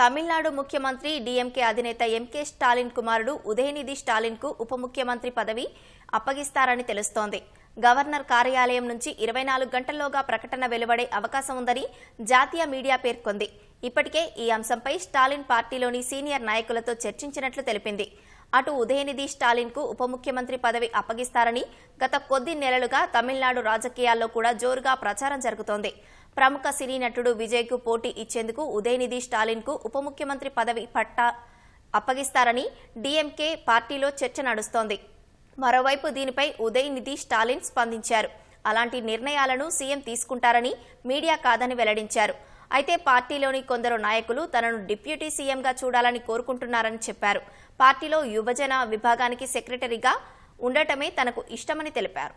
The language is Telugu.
తమిళనాడు ముఖ్యమంత్రి డీఎంకే అధినేత ఎంకే స్టాలిన్ కుమారుడు ఉదయనిధి స్టాలిన్ కు ఉప ముఖ్యమంత్రి పదవి అప్పగిస్తారని తెలుస్తోంది గవర్నర్ కార్యాలయం నుంచి ఇరవై నాలుగు గంటల్లోగా ప్రకటన వెలువడే అవకాశం ఉందని జాతీయ మీడియా పేర్కొంది ఇప్పటికే ఈ అంశంపై స్టాలిన్ పార్టీలోని సీనియర్ నాయకులతో చర్చించినట్లు తెలిపింది అటు ఉదయనిధి స్టాలిన్ కు ఉప ముఖ్యమంత్రి పదవి అప్పగిస్తారని గత కొద్ది నెలలుగా తమిళనాడు రాజకీయాల్లో కూడా జోరుగా ప్రచారం జరుగుతోంది ప్రముఖ సినీ నటుడు విజయ్ కు పోటీ ఇచ్చేందుకు ఉదయనిధి స్టాలిన్ కు ఉప ముఖ్యమంత్రి పదవి పట్టా అప్పగిస్తారని డీఎంకే పార్టీలో చర్చ నడుస్తోంది మరోవైపు దీనిపై ఉదయనిధి స్టాలిన్ స్పందించారు అలాంటి నిర్ణయాలను సీఎం తీసుకుంటారని మీడియా కాదని వెల్లడించారు అయితే పార్టీలోని కొందరు నాయకులు తనను డిప్యూటీ సీఎంగా చూడాలని కోరుకుంటున్నారని చెప్పారు పార్టీలో యువజన విభాగానికి సెక్రటరీగా ఉండటమే తనకు ఇష్టమని తెలిపారు